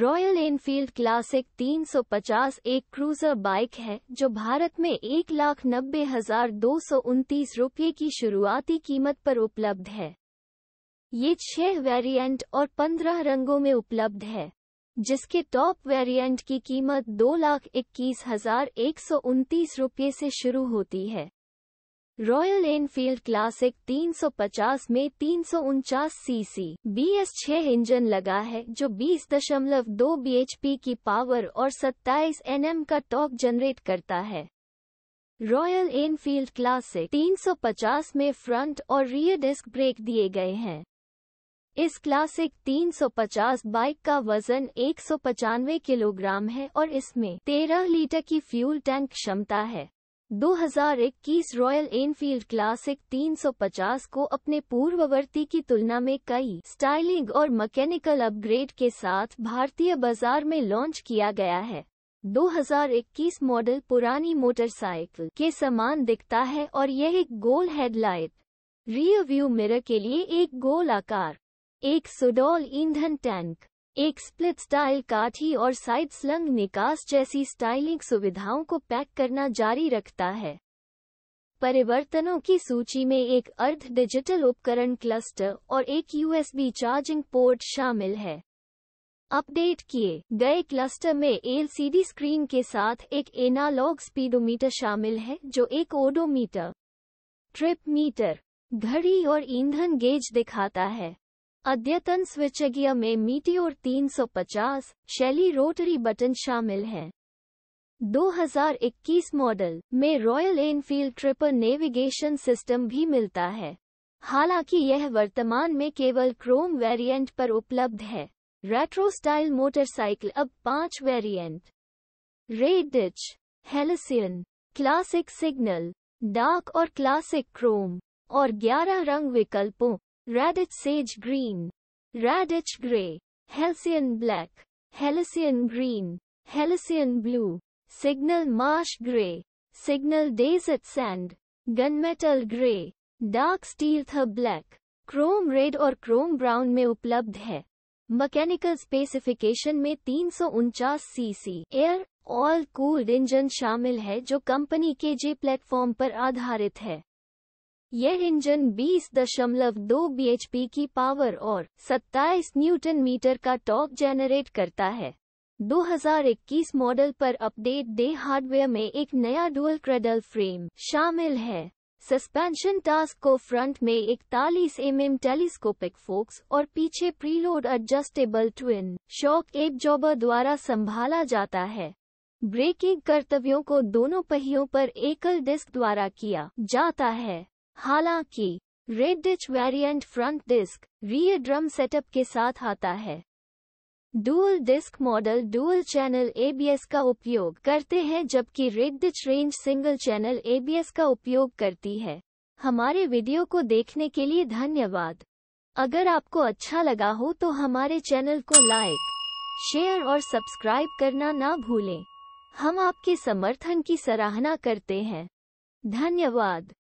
royal Enfield classic 350 एक cruiser bike है जो भारत में एक लाख नब्बे हजार दो सौ उनतीस रुपये की शुरुआती कीमत पर उपलब्ध है ये छह वेरिएंट और पंद्रह रंगों में उपलब्ध है जिसके टॉप वेरिएंट की कीमत दो लाख इक्कीस हजार एक सौ उनतीस रुपये से शुरू होती है रॉयल एनफील्ड क्लासिक 350 में तीन सीसी BS6 इंजन लगा है जो 20.2 bhp की पावर और 27 एनएम का टॉप जनरेट करता है रॉयल एनफील्ड क्लासिक 350 में फ्रंट और रियर डिस्क ब्रेक दिए गए हैं इस क्लासिक 350 बाइक का वजन एक किलोग्राम है और इसमें 13 लीटर की फ्यूल टैंक क्षमता है 2021 रॉयल एनफील्ड क्लासिक 350 को अपने पूर्ववर्ती की तुलना में कई स्टाइलिंग और मैकेनिकल अपग्रेड के साथ भारतीय बाजार में लॉन्च किया गया है 2021 मॉडल पुरानी मोटरसाइकिल के समान दिखता है और यह एक गोल हेडलाइट रियर व्यू मिरर के लिए एक गोल आकार एक सुडोल ईंधन टैंक एक स्प्लिट स्टाइल काठी और साइड स्लंग निकास जैसी स्टाइलिंग सुविधाओं को पैक करना जारी रखता है परिवर्तनों की सूची में एक अर्ध डिजिटल उपकरण क्लस्टर और एक यूएसबी चार्जिंग पोर्ट शामिल है अपडेट किए गए क्लस्टर में एलसीडी स्क्रीन के साथ एक एनालॉग स्पीडोमीटर शामिल है जो एक ओडोमीटर ट्रिप मीटर घड़ी और ईंधन गेज दिखाता है अद्यतन स्विचगिया में मीटियोर 350 शैली रोटरी बटन शामिल हैं 2021 मॉडल में Royal Enfield Tripper navigation system भी मिलता है हालांकि यह वर्तमान में केवल क्रोम वेरिएंट पर उपलब्ध है रेट्रो स्टाइल मोटरसाइकिल अब पांच variant Redditch Halcyon classic signal dark और क्लासिक क्रोम और 11 रंग विकल्पों Radich sage green, radich gray, halcyon black, halcyon green, halcyon blue, signal marsh gray, signal desert sand, gunmetal gray, Dark steel थ black, Chrome red or chrome brown में उपलब्ध है mechanical specification में तीन CC air oil cooled engine शामिल है जो company के जे प्लेटफॉर्म पर आधारित है यह इंजन 20.2 bhp की पावर और 27 न्यूटन मीटर का टॉर्क जेनरेट करता है 2021 मॉडल पर अपडेट दे हार्डवेयर में एक नया डुअल क्रेडल फ्रेम शामिल है सस्पेंशन टास्क को फ्रंट में इकतालीस एम एम टेलीस्कोपिक फोक्स और पीछे preload adjustable twin shock absorber द्वारा संभाला जाता है ब्रेकिंग कर्तव्यों को दोनों पहियों पर एकल डिस्क द्वारा किया जाता है हालांकि Redditch variant front disc rear drum setup के साथ आता है dual disc model dual channel ABS का उपयोग करते हैं जबकि Redditch range single channel ABS का उपयोग करती है हमारे वीडियो को देखने के लिए धन्यवाद अगर आपको अच्छा लगा हो तो हमारे चैनल को लाइक शेयर और सब्सक्राइब करना ना भूलें हम आपके समर्थन की सराहना करते हैं धन्यवाद